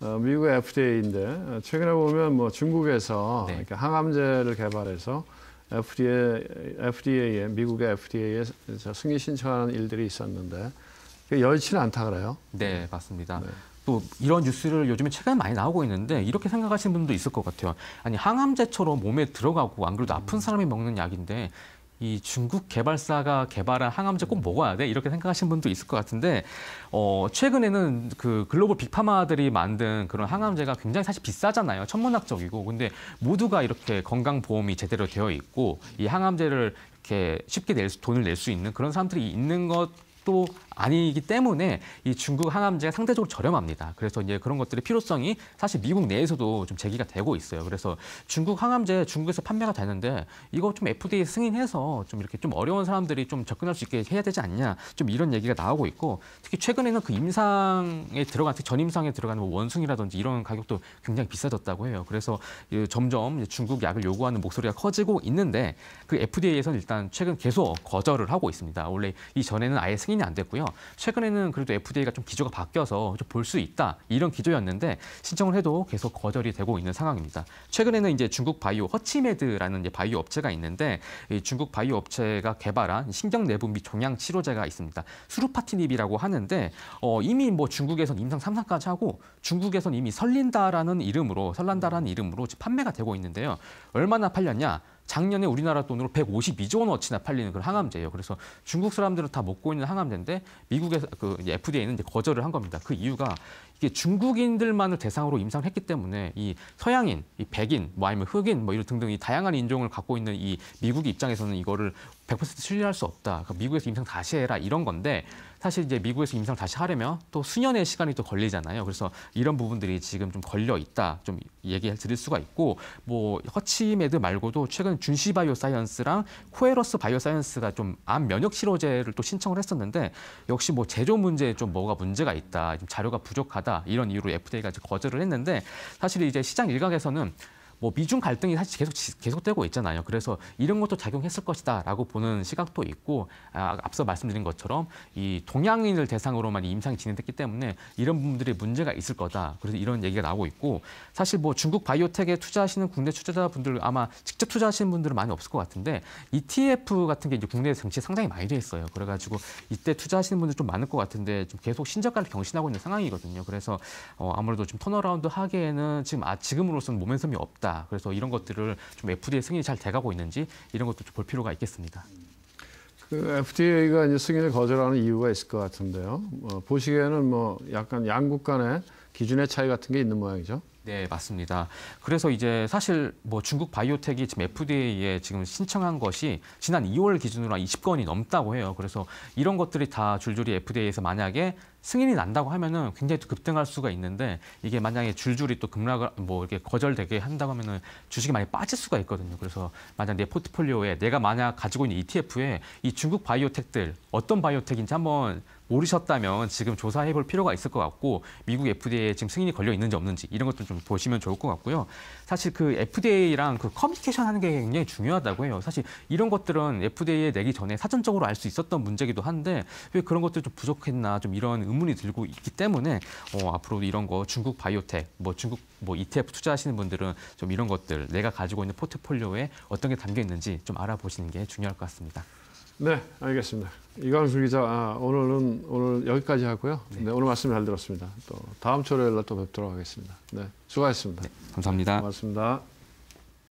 어, 미국의 FDA인데 어, 최근에 보면 뭐 중국에서 네. 그러니까 항암제를 개발해서 FDA, FDA에 미국의 FDA에 승인 신청하는 일들이 있었는데 여의치는 않다 그래요. 네, 맞습니다. 네. 또 이런 뉴스를 요즘에 최근에 많이 나오고 있는데 이렇게 생각하시는 분도 있을 것 같아요. 아니 항암제처럼 몸에 들어가고 안 그래도 아픈 사람이 먹는 약인데 이 중국 개발사가 개발한 항암제 꼭 먹어야 돼 이렇게 생각하시는 분도 있을 것 같은데 어, 최근에는 그 글로벌 빅파마들이 만든 그런 항암제가 굉장히 사실 비싸잖아요 천문학적이고 근데 모두가 이렇게 건강보험이 제대로 되어 있고 이 항암제를 이렇게 쉽게 낼 수, 돈을 낼 수 있는 그런 사람들이 있는 것또 아니기 때문에 이 중국 항암제가 상대적으로 저렴합니다. 그래서 이제 그런 것들의 필요성이 사실 미국 내에서도 좀 제기가 되고 있어요. 그래서 중국 항암제 중국에서 판매가 되는데 이거 좀 FDA 승인해서 좀 이렇게 좀 어려운 사람들이 좀 접근할 수 있게 해야 되지 않냐 좀 이런 얘기가 나오고 있고 특히 최근에는 그 임상에 들어간 특 전임상에 들어가는 뭐 원숭이라든지 이런 가격도 굉장히 비싸졌다고 해요. 그래서 점점 중국 약을 요구하는 목소리가 커지고 있는데 그 FDA에서는 일단 최근 계속 거절을 하고 있습니다. 원래 이 전에는 아예 승인 확인이 안 됐고요. 최근에는 그래도 FDA가 좀 기조가 바뀌어서 볼 수 있다 이런 기조였는데 신청을 해도 계속 거절이 되고 있는 상황입니다. 최근에는 이제 중국 바이오 허치메드라는 이제 바이오 업체가 있는데 중국 바이오 업체가 개발한 신경 내분및 종양 치료제가 있습니다. 수루파티닙이라고 하는데 어, 이미 뭐 중국에선 임상 3상까지 하고 중국에선 이미 설린다라는 이름으로 설란다라는 이름으로 판매가 되고 있는데요. 얼마나 팔렸냐? 작년에 우리나라 돈으로 152조 원어치나 팔리는 그런 항암제예요. 그래서 중국 사람들은 다 먹고 있는 항암제인데 미국의 그 FDA는 이제 거절을 한 겁니다. 그 이유가 이게 중국인들만을 대상으로 임상을 했기 때문에 이 서양인, 이 백인, 뭐 아니면 흑인, 뭐 이런 등등 이 다양한 인종을 갖고 있는 이미국 입장에서는 이거를 100% 신뢰할 수 없다. 그러니까 미국에서 임상 다시 해라 이런 건데 사실 이제 미국에서 임상 다시 하려면 또 수년의 시간이 또 걸리잖아요. 그래서 이런 부분들이 지금 좀 걸려 있다. 좀얘기해 드릴 수가 있고 뭐 허치메드 말고도 최근 준시 바이오 사이언스랑 코에러스 바이오 사이언스가 좀 암 면역 치료제를 또 신청을 했었는데 역시 뭐 제조 문제에 좀 뭐가 문제가 있다. 좀 자료가 부족하다. 이런 이유로 FDA가 이제 거절을 했는데 사실 이제 시장 일각에서는 뭐 미중 갈등이 사실 계속 계속되고 있잖아요. 그래서 이런 것도 작용했을 것이다라고 보는 시각도 있고 아, 앞서 말씀드린 것처럼 이 동양인을 대상으로만 임상이 진행됐기 때문에 이런 부분들이 문제가 있을 거다. 그래서 이런 얘기가 나오고 있고 사실 뭐 중국 바이오텍에 투자하시는 국내 투자자분들 아마 직접 투자하시는 분들은 많이 없을 것 같은데 ETF 같은 게 이제 국내 정치에 상당히 많이 돼 있어요. 그래가지고 이때 투자하시는 분들 좀 많을 것 같은데 좀 계속 신저가를 경신하고 있는 상황이거든요. 그래서 어, 아무래도 좀 턴어라운드 하기에는 지금 아 지금으로서는 모멘섬이 없다. 그래서 이런 것들을 좀 FDA 승인이 잘 돼가고 있는지 이런 것도 좀볼 필요가 있겠습니다. 그 FDA가 이제 승인을 거절하는 이유가 있을 것 같은데요. 어, 보시기에는 뭐 약간 양국 간의 기준의 차이 같은 게 있는 모양이죠. 네, 맞습니다. 그래서 이제 사실 뭐 중국 바이오텍이 지금 FDA에 지금 신청한 것이 지난 2월 기준으로 한 20건이 넘다고 해요. 그래서 이런 것들이 다 줄줄이 FDA에서 만약에 승인이 난다고 하면은 굉장히 급등할 수가 있는데 이게 만약에 줄줄이 또 급락을 뭐 이렇게 거절되게 한다고 하면은 주식이 많이 빠질 수가 있거든요. 그래서 만약 내 포트폴리오에 내가 만약 가지고 있는 ETF에 이 중국 바이오텍들 어떤 바이오텍인지 한번 오르셨다면 지금 조사해 볼 필요가 있을 것 같고 미국 FDA에 지금 승인이 걸려 있는지 없는지 이런 것도 좀 보시면 좋을 것 같고요. 사실 그 FDA랑 그 커뮤니케이션 하는 게 굉장히 중요하다고 해요. 사실 이런 것들은 FDA에 내기 전에 사전적으로 알 수 있었던 문제기도 한데 왜 그런 것들 좀 부족했나 좀 이런 의문이 들고 있기 때문에 어, 앞으로도 이런 거 중국 바이오텍 뭐 중국 뭐 ETF 투자하시는 분들은 좀 이런 것들 내가 가지고 있는 포트폴리오에 어떤 게 담겨 있는지 좀 알아보시는 게 중요할 것 같습니다. 네, 알겠습니다. 이광수 기자, 아, 오늘은 오늘 여기까지 하고요. 네. 네, 오늘 말씀 잘 들었습니다. 또 다음 초래일날 또 뵙도록 하겠습니다. 네, 수고하셨습니다. 네, 감사합니다. 고맙습니다.